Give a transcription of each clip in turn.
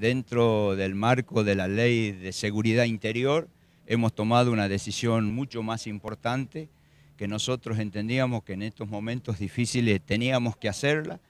dentro del marco de la ley de seguridad interior, hemos tomado una decisión mucho más importante que nosotros entendíamos que en estos momentos difíciles teníamos que hacerla,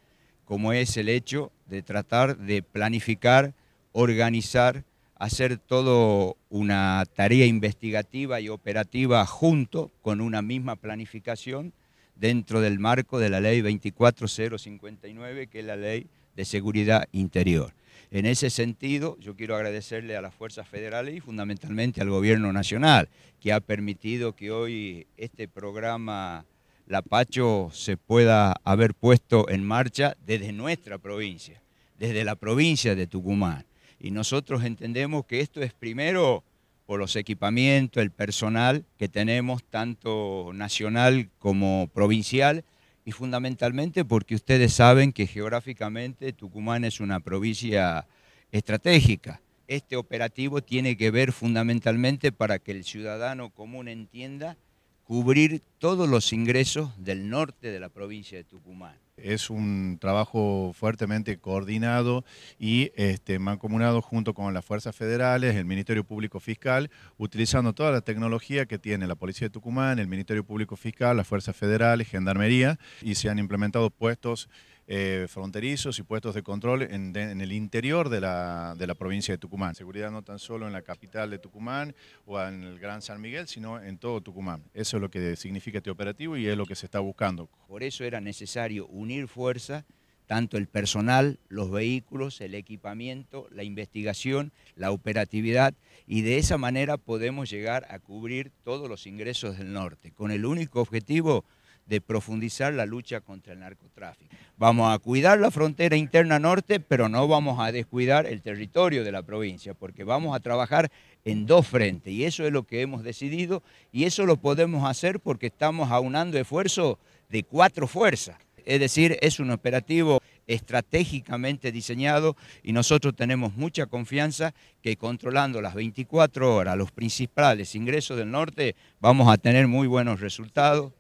como es el hecho de tratar de planificar, organizar, hacer toda una tarea investigativa y operativa junto con una misma planificación dentro del marco de la ley 24059, que es la ley de seguridad interior. En ese sentido, yo quiero agradecerle a las fuerzas federales y fundamentalmente al gobierno nacional, que ha permitido que hoy este programa La Pacho se pueda haber puesto en marcha desde nuestra provincia, desde la provincia de Tucumán. Y nosotros entendemos que esto es primero por los equipamientos, el personal que tenemos, tanto nacional como provincial, y fundamentalmente porque ustedes saben que geográficamente Tucumán es una provincia estratégica. Este operativo tiene que ver fundamentalmente para que el ciudadano común entienda cubrir todos los ingresos del norte de la provincia de Tucumán es un trabajo fuertemente coordinado y este, mancomunado junto con las fuerzas federales, el Ministerio Público Fiscal, utilizando toda la tecnología que tiene la Policía de Tucumán, el Ministerio Público Fiscal, las fuerzas federales, Gendarmería, y se han implementado puestos eh, fronterizos y puestos de control en, en el interior de la, de la, provincia de Tucumán. Seguridad no tan solo en la capital de Tucumán o en el Gran San Miguel, sino en todo Tucumán. Eso es lo que significa este operativo y es lo que se está buscando. Por eso era necesario un fuerza tanto el personal, los vehículos, el equipamiento, la investigación, la operatividad, y de esa manera podemos llegar a cubrir todos los ingresos del norte, con el único objetivo de profundizar la lucha contra el narcotráfico. Vamos a cuidar la frontera interna norte, pero no vamos a descuidar el territorio de la provincia, porque vamos a trabajar en dos frentes, y eso es lo que hemos decidido, y eso lo podemos hacer porque estamos aunando esfuerzos de cuatro fuerzas. Es decir, es un operativo estratégicamente diseñado y nosotros tenemos mucha confianza que controlando las 24 horas los principales ingresos del norte vamos a tener muy buenos resultados.